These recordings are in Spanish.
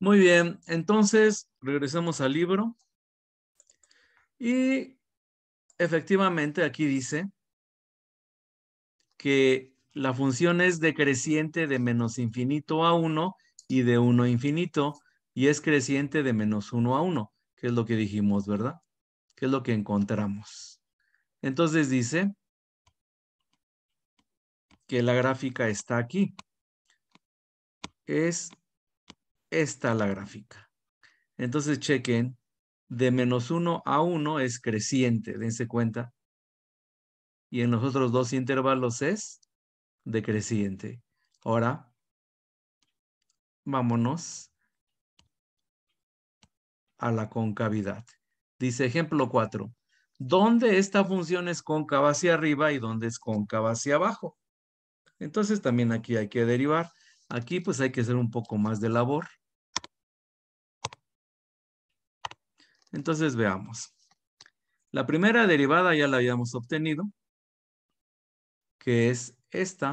Muy bien, entonces regresamos al libro. Y efectivamente aquí dice que la función es decreciente de menos infinito a 1 y de 1 a infinito, y es creciente de menos 1 a 1, que es lo que dijimos, ¿verdad? Que es lo que encontramos. Entonces dice que la gráfica está aquí. Es esta la gráfica. Entonces chequen, de menos 1 a 1 es creciente, dense cuenta. Y en los otros dos intervalos es decreciente. Ahora, vámonos a la concavidad. Dice ejemplo 4. ¿Dónde esta función es cóncava hacia arriba y dónde es cóncava hacia abajo? Entonces también aquí hay que derivar. Aquí pues hay que hacer un poco más de labor. Entonces veamos. La primera derivada ya la habíamos obtenido, que es esta.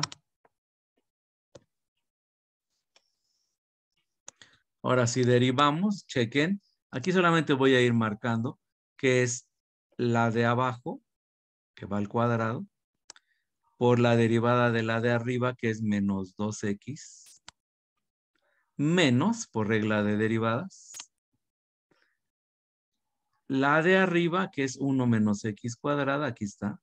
Ahora si derivamos, chequen. Aquí solamente voy a ir marcando que es la de abajo, que va al cuadrado, por la derivada de la de arriba, que es menos 2x, menos, por regla de derivadas, la de arriba, que es 1 menos x cuadrada, aquí está,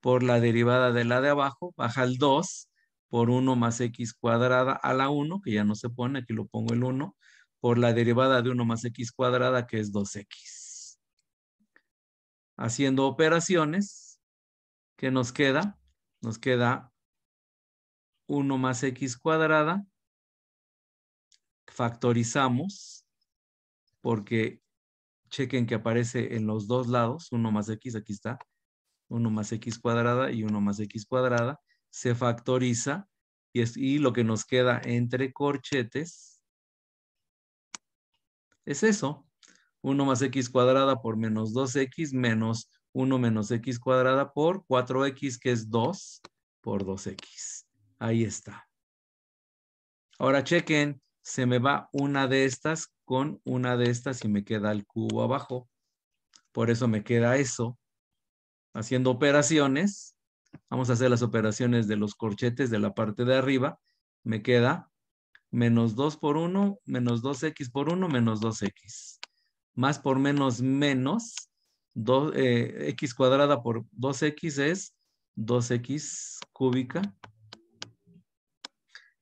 por la derivada de la de abajo, baja el 2 por 1 más x cuadrada a la 1, que ya no se pone, aquí lo pongo el 1, por la derivada de 1 más x cuadrada, que es 2x. Haciendo operaciones, ¿qué nos queda? Nos queda 1 más x cuadrada. Factorizamos porque chequen que aparece en los dos lados, 1 más x, aquí está, 1 más x cuadrada y 1 más x cuadrada, se factoriza y, es, y lo que nos queda entre corchetes es eso, 1 más x cuadrada por menos 2x menos 1 menos x cuadrada por 4x, que es 2 por 2x. Ahí está. Ahora chequen, se me va una de estas con una de estas y me queda el cubo abajo. Por eso me queda eso. Haciendo operaciones, vamos a hacer las operaciones de los corchetes de la parte de arriba. Me queda menos 2 por 1, menos 2x por 1, menos 2x. Más por menos, menos. 2, eh, x cuadrada por 2x es 2x cúbica.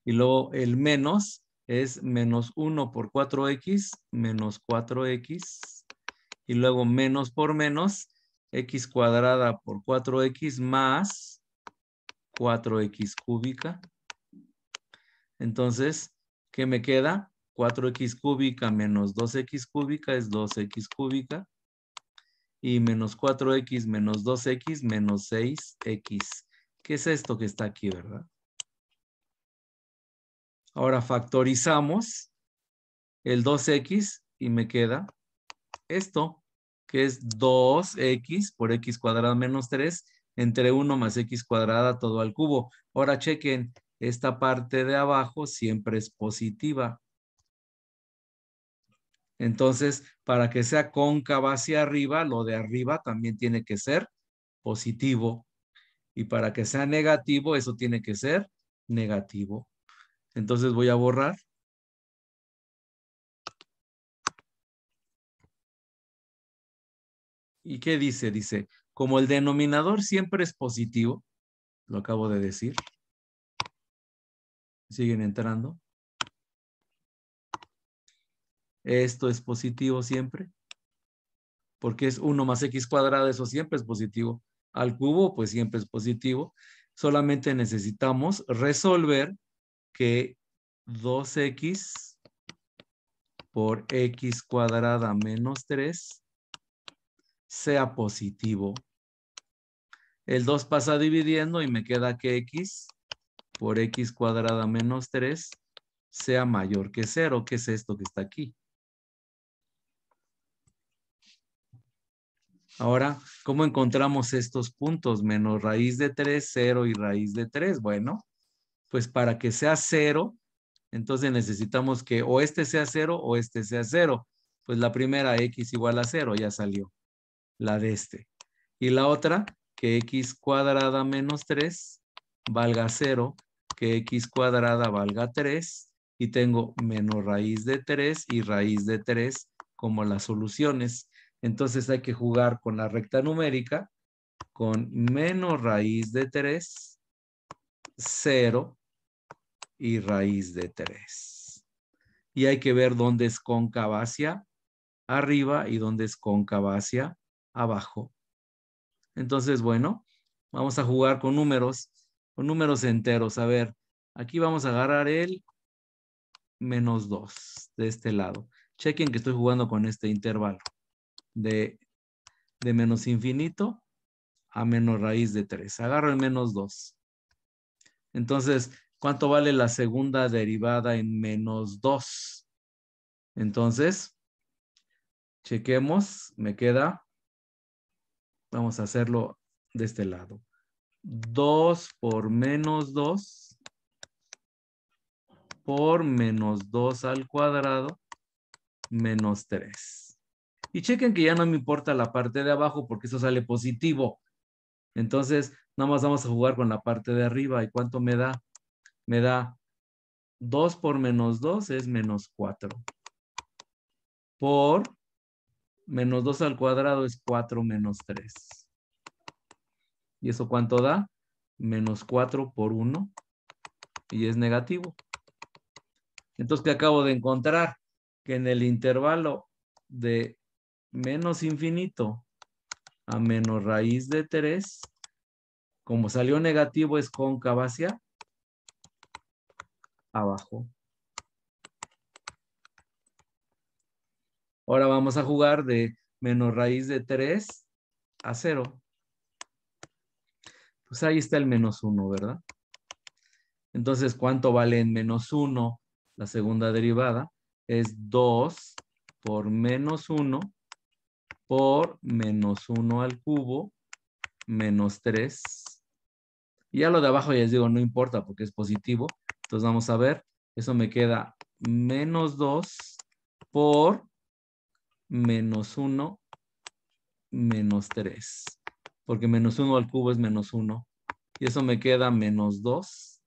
Y luego el menos es menos 1 por 4x, menos 4x. Y luego menos por menos, x cuadrada por 4x más 4x cúbica. Entonces, ¿qué me queda? 4x cúbica menos 2x cúbica es 2x cúbica y menos 4x menos 2x menos 6x. ¿Qué es esto que está aquí, verdad? Ahora factorizamos el 2x y me queda esto, que es 2x por x cuadrada menos 3 entre 1 más x cuadrada todo al cubo. Ahora chequen, esta parte de abajo siempre es positiva. Entonces, para que sea cóncava hacia arriba, lo de arriba también tiene que ser positivo. Y para que sea negativo, eso tiene que ser negativo. Entonces voy a borrar. ¿Y qué dice? Dice, como el denominador siempre es positivo, lo acabo de decir, siguen entrando esto es positivo siempre, porque es 1 más x cuadrada, eso siempre es positivo. Al cubo, pues siempre es positivo. Solamente necesitamos resolver que 2x por x cuadrada menos 3 sea positivo. El 2 pasa dividiendo y me queda que x por x cuadrada menos 3 sea mayor que 0, que es esto que está aquí. Ahora, ¿cómo encontramos estos puntos? Menos raíz de 3, 0 y raíz de 3. Bueno, pues para que sea 0, entonces necesitamos que o este sea 0 o este sea 0. Pues la primera, x igual a 0, ya salió. La de este. Y la otra, que x cuadrada menos 3 valga 0, que x cuadrada valga 3, y tengo menos raíz de 3 y raíz de 3 como las soluciones. Entonces hay que jugar con la recta numérica con menos raíz de 3, 0 y raíz de 3. Y hay que ver dónde es concavacia arriba y dónde es concavacia abajo. Entonces, bueno, vamos a jugar con números, con números enteros. A ver, aquí vamos a agarrar el menos 2 de este lado. Chequen que estoy jugando con este intervalo de, de menos infinito a menos raíz de 3. Agarro el menos 2. Entonces, ¿cuánto vale la segunda derivada en menos 2? Entonces, chequemos, me queda, vamos a hacerlo de este lado. 2 por menos 2 por menos 2 al cuadrado menos 3. Y chequen que ya no me importa la parte de abajo porque eso sale positivo. Entonces, nada más vamos a jugar con la parte de arriba. ¿Y cuánto me da? Me da 2 por menos 2 es menos 4. Por menos 2 al cuadrado es 4 menos 3. ¿Y eso cuánto da? Menos 4 por 1 y es negativo. Entonces, ¿qué acabo de encontrar? Que en el intervalo de menos infinito a menos raíz de 3, como salió negativo es cóncava hacia abajo. Ahora vamos a jugar de menos raíz de 3 a 0. Pues ahí está el menos 1, ¿verdad? Entonces, ¿cuánto vale en menos 1 la segunda derivada? Es 2 por menos 1 por menos 1 al cubo menos 3. Y ya lo de abajo ya les digo, no importa porque es positivo. Entonces vamos a ver, eso me queda menos 2 por menos 1 menos 3. Porque menos 1 al cubo es menos 1. Y eso me queda menos 2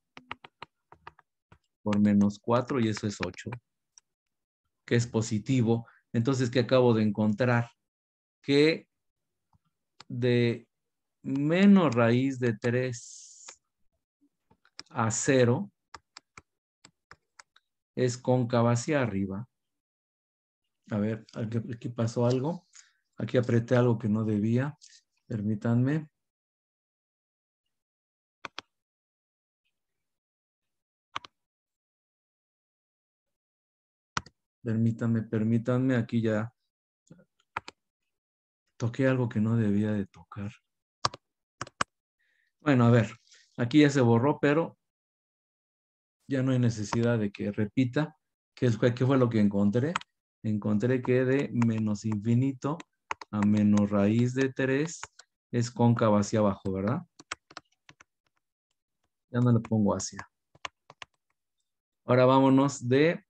por menos 4 y eso es 8. Que es positivo. Entonces, ¿qué acabo de encontrar? que de menos raíz de 3 a 0 es cóncava hacia arriba. A ver, aquí pasó algo. Aquí apreté algo que no debía. Permítanme. Permítanme, permítanme. Aquí ya toqué algo que no debía de tocar. Bueno, a ver, aquí ya se borró, pero ya no hay necesidad de que repita qué, qué fue lo que encontré. Encontré que de menos infinito a menos raíz de 3 es cóncava hacia abajo, ¿verdad? Ya no le pongo hacia. Ahora vámonos de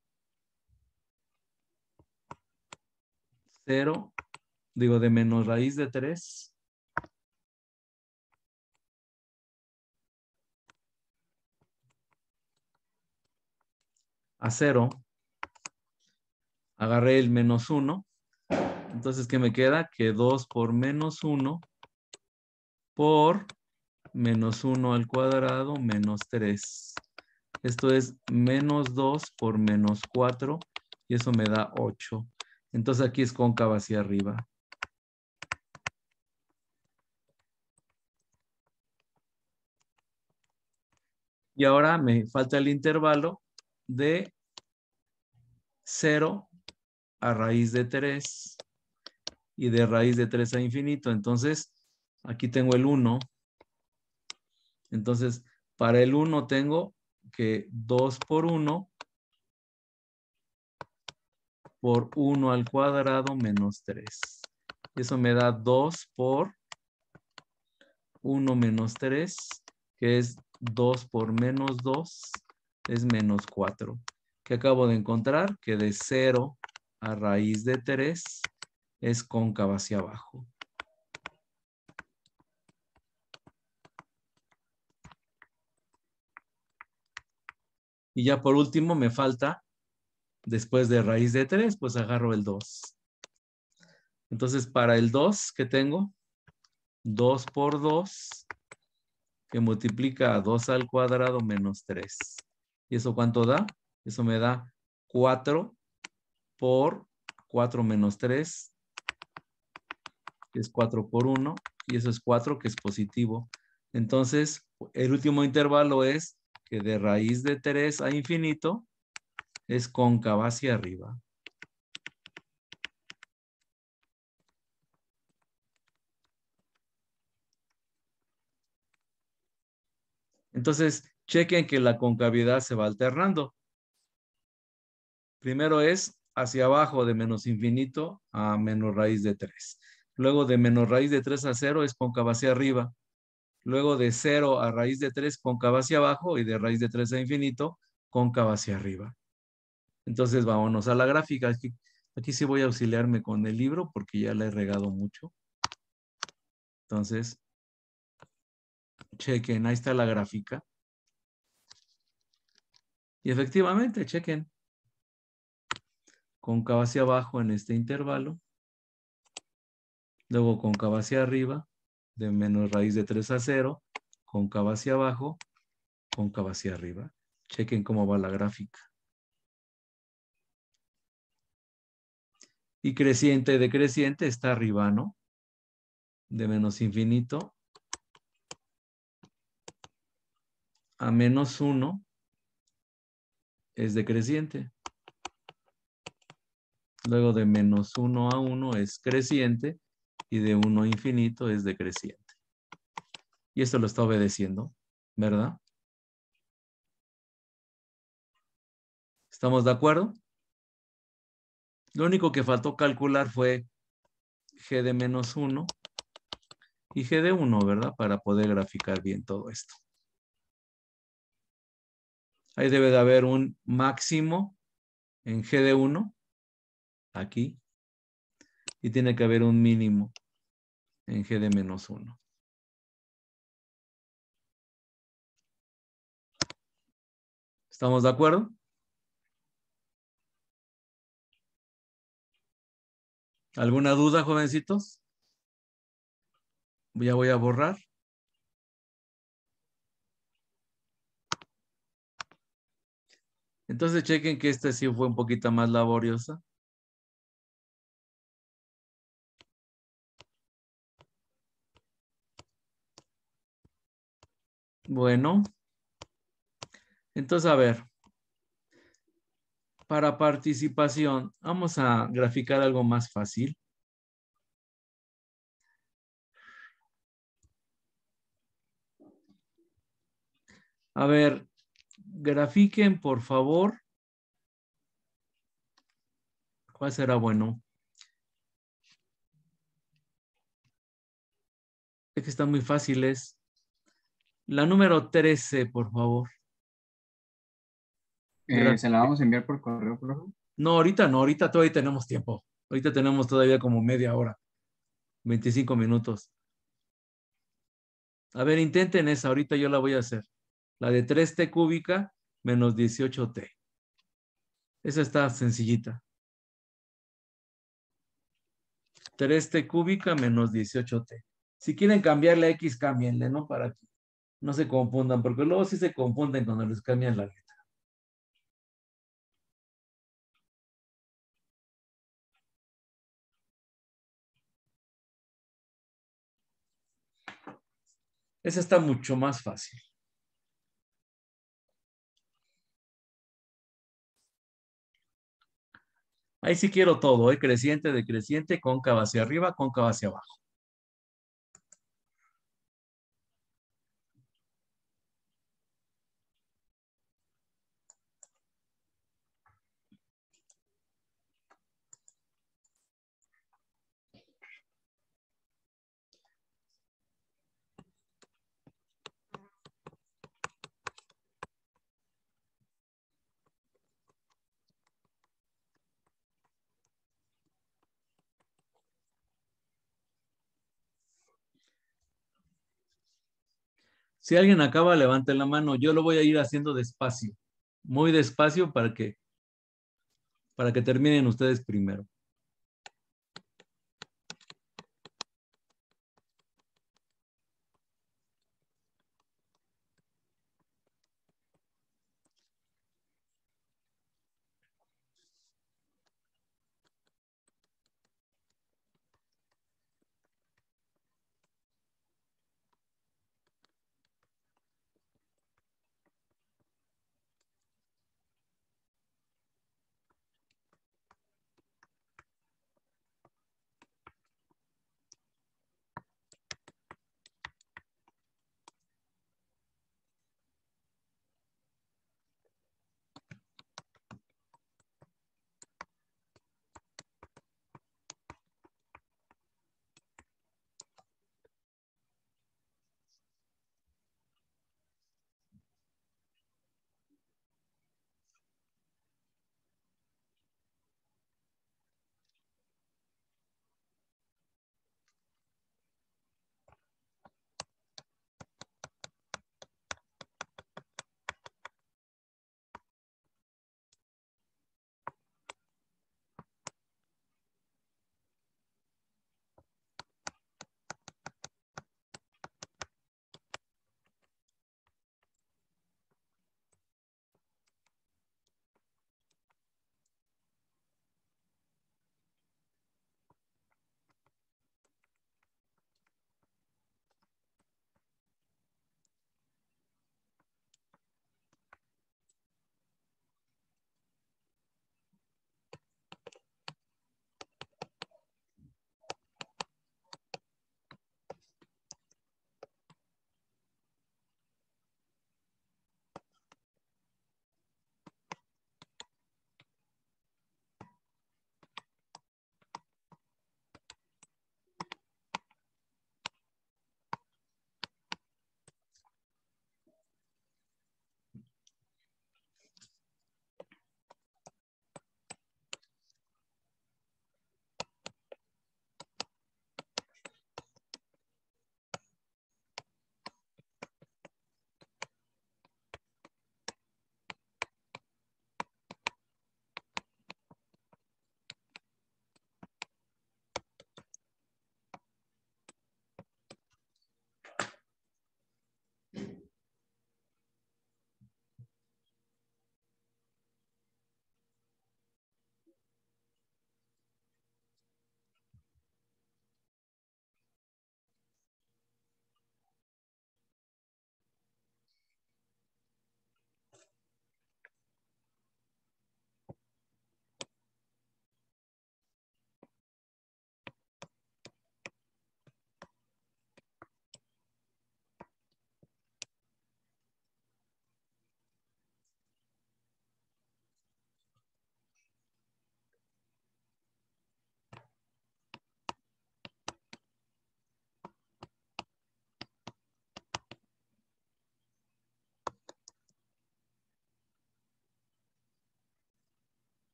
0 digo, de menos raíz de 3. a 0, agarré el menos 1, entonces, ¿qué me queda? Que 2 por menos 1 por menos 1 al cuadrado menos 3. Esto es menos 2 por menos 4 y eso me da 8. Entonces aquí es cóncava hacia arriba. Y ahora me falta el intervalo de 0 a raíz de 3 y de raíz de 3 a infinito. Entonces, aquí tengo el 1. Entonces, para el 1 tengo que 2 por 1 por 1 al cuadrado menos 3. Eso me da 2 por 1 menos 3, que es 2 por menos 2 es menos 4. ¿Qué acabo de encontrar? Que de 0 a raíz de 3 es cóncava hacia abajo. Y ya por último me falta, después de raíz de 3, pues agarro el 2. Entonces para el 2 que tengo, 2 por 2 que multiplica a 2 al cuadrado menos 3. ¿Y eso cuánto da? Eso me da 4 por 4 menos 3, que es 4 por 1, y eso es 4, que es positivo. Entonces, el último intervalo es que de raíz de 3 a infinito es cóncava hacia arriba. Entonces, chequen que la concavidad se va alternando. Primero es hacia abajo de menos infinito a menos raíz de 3. Luego de menos raíz de 3 a 0 es cóncava hacia arriba. Luego de 0 a raíz de 3, cóncava hacia abajo. Y de raíz de 3 a infinito, cóncava hacia arriba. Entonces, vámonos a la gráfica. Aquí, aquí sí voy a auxiliarme con el libro porque ya la he regado mucho. Entonces, Chequen, ahí está la gráfica. Y efectivamente, chequen. Concava hacia abajo en este intervalo. Luego concava hacia arriba, de menos raíz de 3 a 0. Concava hacia abajo, concava hacia arriba. Chequen cómo va la gráfica. Y creciente decreciente está arriba, ¿no? De menos infinito a menos 1 es decreciente. Luego de menos 1 a 1 es creciente y de 1 a infinito es decreciente. Y esto lo está obedeciendo, ¿verdad? ¿Estamos de acuerdo? Lo único que faltó calcular fue g de menos 1 y g de 1, ¿verdad? Para poder graficar bien todo esto. Ahí debe de haber un máximo en G de 1, aquí, y tiene que haber un mínimo en G de menos 1. ¿Estamos de acuerdo? ¿Alguna duda, jovencitos? Ya voy a borrar. Entonces chequen que esta sí fue un poquito más laboriosa. Bueno, entonces a ver, para participación vamos a graficar algo más fácil. A ver, grafiquen, por favor. ¿Cuál será bueno? Es que están muy fáciles. La número 13, por favor. Eh, ¿Se la vamos a enviar por correo, No, ahorita no, ahorita todavía tenemos tiempo. Ahorita tenemos todavía como media hora, 25 minutos. A ver, intenten esa, ahorita yo la voy a hacer. La de 3T cúbica menos 18t. Esa está sencillita. 3t cúbica menos 18t. Si quieren cambiarle la x, cámbienle, ¿no? Para que no se confundan, porque luego sí se confunden cuando les cambian la letra. Esa está mucho más fácil. Ahí sí quiero todo, ¿eh? creciente, decreciente, cóncava hacia arriba, cóncava hacia abajo. Si alguien acaba, levante la mano. Yo lo voy a ir haciendo despacio, muy despacio para que, para que terminen ustedes primero.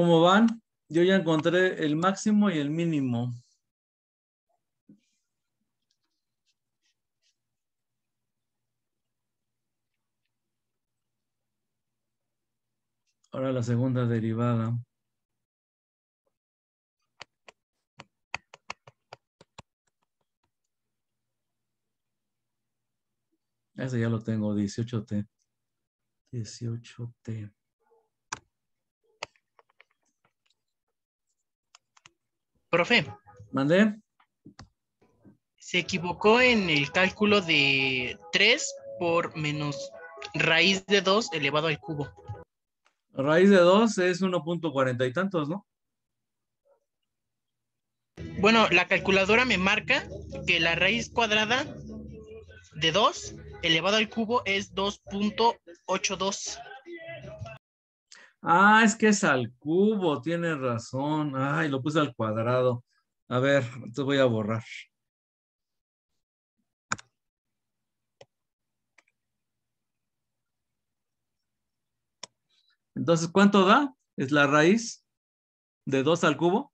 ¿Cómo van? Yo ya encontré el máximo y el mínimo. Ahora la segunda derivada. Ese ya lo tengo, 18T. 18T. Profe. ¿Mandé? Se equivocó en el cálculo de 3 por menos raíz de 2 elevado al cubo. Raíz de 2 es 1.40 y tantos, ¿no? Bueno, la calculadora me marca que la raíz cuadrada de 2 elevado al cubo es 2.82. Ah, es que es al cubo, Tiene razón. Ay, lo puse al cuadrado. A ver, te voy a borrar. Entonces, ¿cuánto da? Es la raíz de 2 al cubo.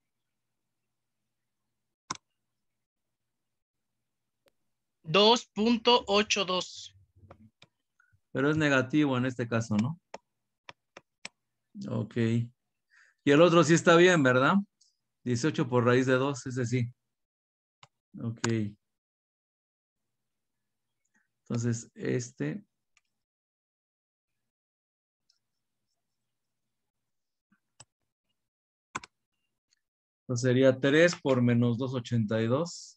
2.82. Pero es negativo en este caso, ¿no? Ok. Y el otro sí está bien, ¿verdad? 18 por raíz de 2, ese sí. Ok. Entonces, este. Entonces sería 3 por menos 282.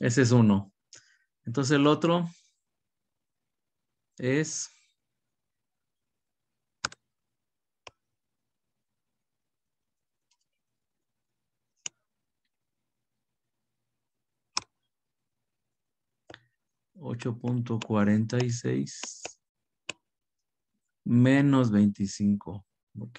Ese es uno. Entonces el otro es... Ocho cuarenta y seis menos veinticinco, ¿ok?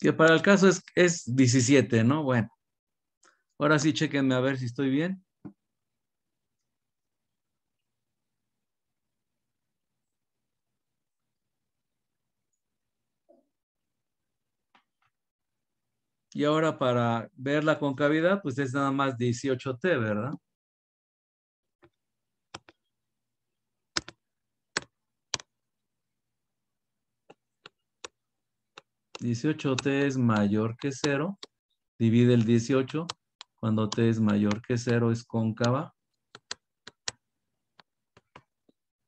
que para el caso es, 17, ¿no? Bueno, ahora sí chequenme a ver si estoy bien. Y ahora para ver la concavidad, pues es nada más 18T, ¿verdad? 18 t es mayor que 0, divide el 18, cuando t es mayor que 0 es cóncava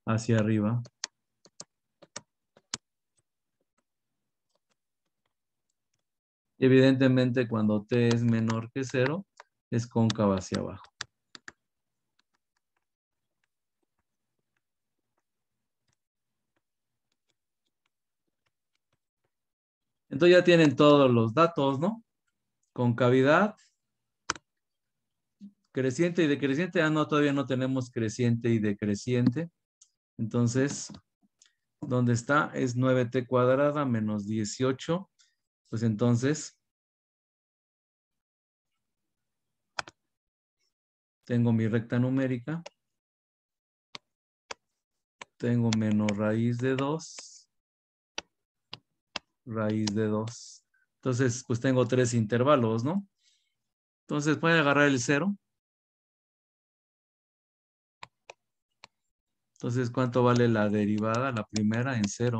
hacia arriba. Evidentemente cuando t es menor que 0 es cóncava hacia abajo. Entonces ya tienen todos los datos, ¿no? Concavidad, creciente y decreciente. Ah, no, todavía no tenemos creciente y decreciente. Entonces, ¿dónde está? Es 9t cuadrada menos 18. Pues entonces, tengo mi recta numérica. Tengo menos raíz de 2 raíz de 2. Entonces, pues tengo tres intervalos, ¿no? Entonces, voy a agarrar el 0. Entonces, ¿cuánto vale la derivada? La primera en 0.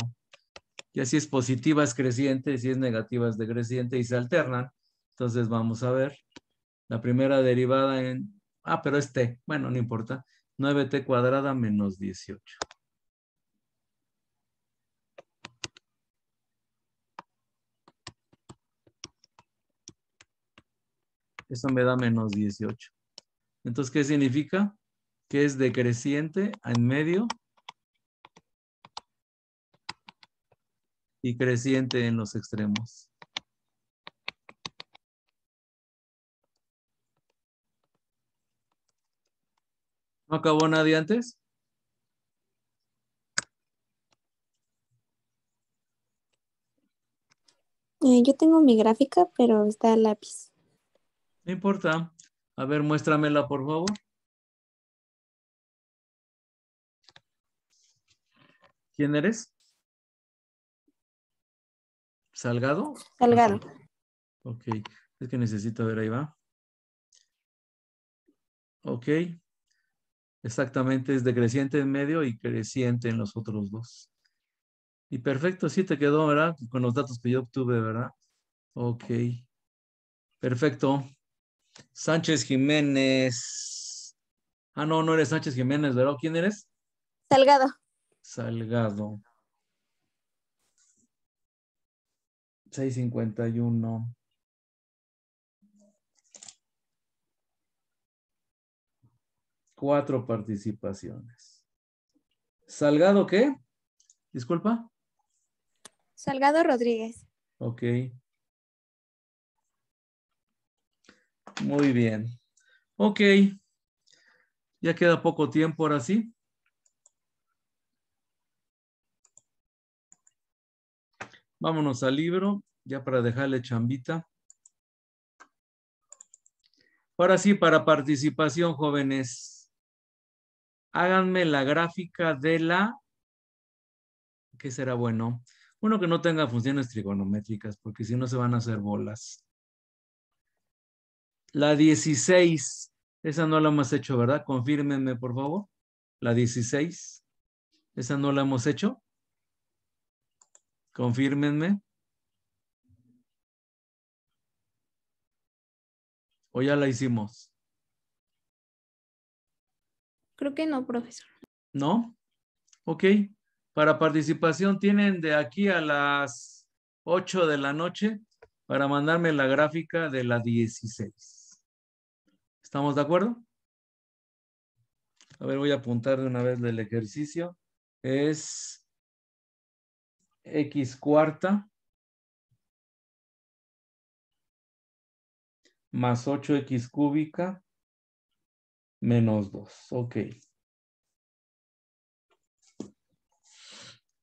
Y así es positiva es creciente, si es negativa es decreciente y se alternan. Entonces, vamos a ver. La primera derivada en... Ah, pero es t. Bueno, no importa. 9t cuadrada menos 18. Eso me da menos 18. Entonces, ¿qué significa? Que es decreciente en medio y creciente en los extremos. ¿No acabó nadie antes? Eh, yo tengo mi gráfica, pero está lápiz. No importa. A ver, muéstramela, por favor. ¿Quién eres? ¿Salgado? Salgado. Ok, es que necesito ver, ahí va. Ok, exactamente, es decreciente en medio y creciente en los otros dos. Y perfecto, sí te quedó, ¿verdad? Con los datos que yo obtuve, ¿verdad? Ok, perfecto. Sánchez Jiménez. Ah, no, no eres Sánchez Jiménez, ¿verdad? ¿Quién eres? Salgado. Salgado. 651. Cuatro participaciones. ¿Salgado qué? Disculpa. Salgado Rodríguez. Ok. Muy bien. Ok. Ya queda poco tiempo ahora sí. Vámonos al libro, ya para dejarle chambita. Ahora sí, para participación, jóvenes. Háganme la gráfica de la... ¿Qué será bueno? Uno que no tenga funciones trigonométricas, porque si no se van a hacer bolas. La 16, esa no la hemos hecho, ¿verdad? Confírmenme, por favor. La 16, esa no la hemos hecho. Confírmenme. ¿O ya la hicimos? Creo que no, profesor. ¿No? Ok. Para participación tienen de aquí a las 8 de la noche para mandarme la gráfica de la 16. ¿Estamos de acuerdo? A ver, voy a apuntar de una vez el ejercicio. Es x cuarta más 8x cúbica menos 2. Ok.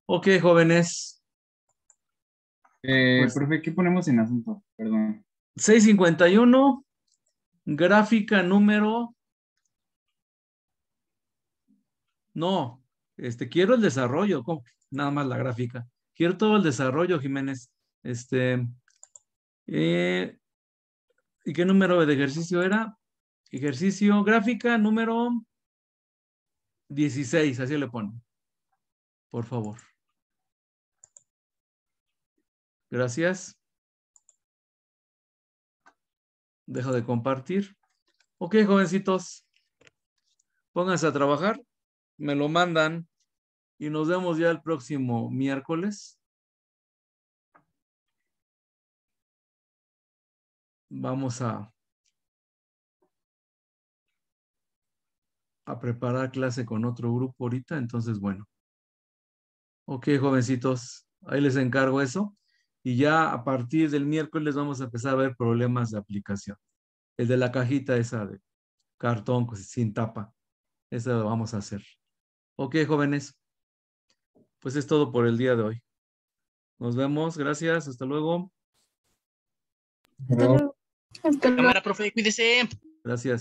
Ok, jóvenes. Eh, pues ¿qué ponemos en asunto? Perdón. 651 Gráfica número... No, este, quiero el desarrollo, nada más la gráfica. Quiero todo el desarrollo, Jiménez. Este, eh, ¿Y qué número de ejercicio era? Ejercicio gráfica número 16, así le pone Por favor. Gracias. Dejo de compartir. Ok, jovencitos, pónganse a trabajar, me lo mandan y nos vemos ya el próximo miércoles. Vamos a, a preparar clase con otro grupo ahorita, entonces bueno. Ok, jovencitos, ahí les encargo eso y ya a partir del miércoles vamos a empezar a ver problemas de aplicación. El de la cajita esa de cartón pues, sin tapa, Eso lo vamos a hacer. Ok, jóvenes, pues es todo por el día de hoy. Nos vemos, gracias, hasta luego. Hasta luego. Hasta luego. cuídese. Gracias.